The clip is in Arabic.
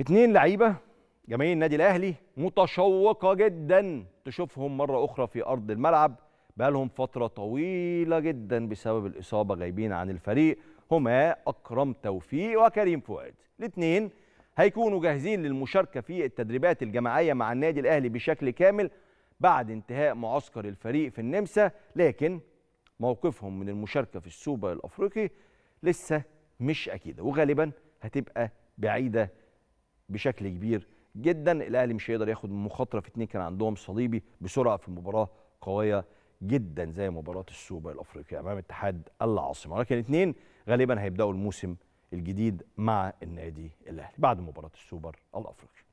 اتنين لعيبه جماهير النادي الاهلي متشوقه جدا تشوفهم مره اخرى في ارض الملعب بقالهم فتره طويله جدا بسبب الاصابه غايبين عن الفريق هما اكرم توفيق وكريم فؤاد الاثنين هيكونوا جاهزين للمشاركه في التدريبات الجماعيه مع النادي الاهلي بشكل كامل بعد انتهاء معسكر الفريق في النمسا لكن موقفهم من المشاركه في السوبر الافريقي لسه مش اكيده وغالبا هتبقى بعيده بشكل كبير جدا الاهلي مش هيقدر ياخد مخاطره في اتنين كان عندهم صليبي بسرعه في مباراه قويه جدا زي مباراه السوبر الافريقي امام اتحاد العاصمه ولكن اتنين غالبا هيبداوا الموسم الجديد مع النادي الاهلي بعد مباراه السوبر الافريقي